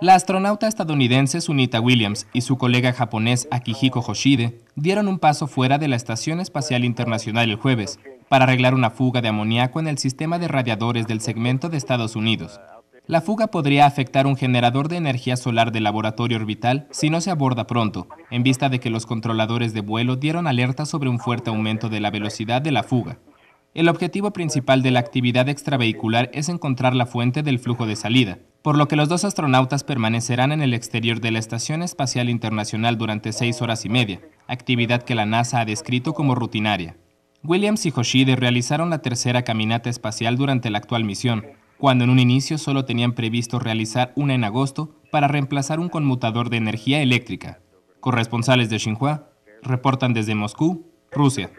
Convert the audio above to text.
La astronauta estadounidense Sunita Williams y su colega japonés Akihiko Hoshide dieron un paso fuera de la Estación Espacial Internacional el jueves para arreglar una fuga de amoníaco en el sistema de radiadores del segmento de Estados Unidos. La fuga podría afectar un generador de energía solar del laboratorio orbital si no se aborda pronto, en vista de que los controladores de vuelo dieron alerta sobre un fuerte aumento de la velocidad de la fuga. El objetivo principal de la actividad extravehicular es encontrar la fuente del flujo de salida, por lo que los dos astronautas permanecerán en el exterior de la Estación Espacial Internacional durante seis horas y media, actividad que la NASA ha descrito como rutinaria. Williams y Hoshide realizaron la tercera caminata espacial durante la actual misión, cuando en un inicio solo tenían previsto realizar una en agosto para reemplazar un conmutador de energía eléctrica. Corresponsales de Xinhua reportan desde Moscú, Rusia.